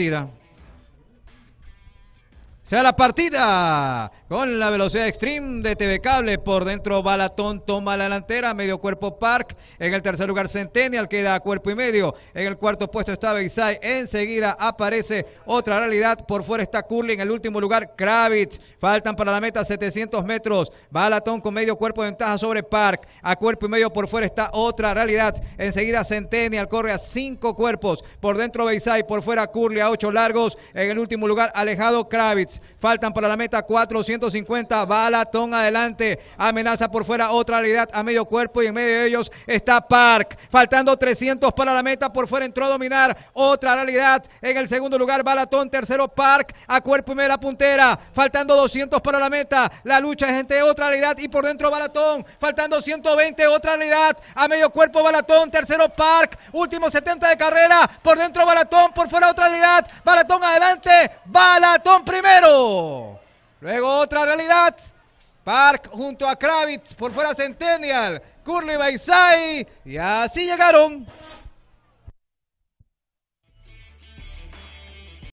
partida. Se da la partida. Con la velocidad extreme de TV Cable, por dentro Balatón toma la delantera, medio cuerpo Park, en el tercer lugar Centennial queda a cuerpo y medio, en el cuarto puesto está Beisai, enseguida aparece otra realidad, por fuera está Curly, en el último lugar Kravitz, faltan para la meta 700 metros, Balatón con medio cuerpo de ventaja sobre Park, a cuerpo y medio por fuera está otra realidad, enseguida Centennial corre a cinco cuerpos, por dentro Beisai, por fuera Curly a ocho largos, en el último lugar alejado Kravitz, faltan para la meta 400 150. Balatón adelante. Amenaza por fuera otra realidad a medio cuerpo y en medio de ellos está Park. Faltando 300 para la meta. Por fuera entró a dominar otra realidad. En el segundo lugar Balatón, Tercero Park a cuerpo y media puntera. Faltando 200 para la meta. La lucha es entre otra realidad y por dentro Balatón. Faltando 120, otra realidad. A medio cuerpo Balatón. Tercero Park. Último 70 de carrera. Por dentro Balatón. Por fuera otra realidad. Balatón adelante. Balatón primero. Luego otra realidad. Park junto a Kravitz. Por fuera Centennial. Curly Baisai. Y así llegaron.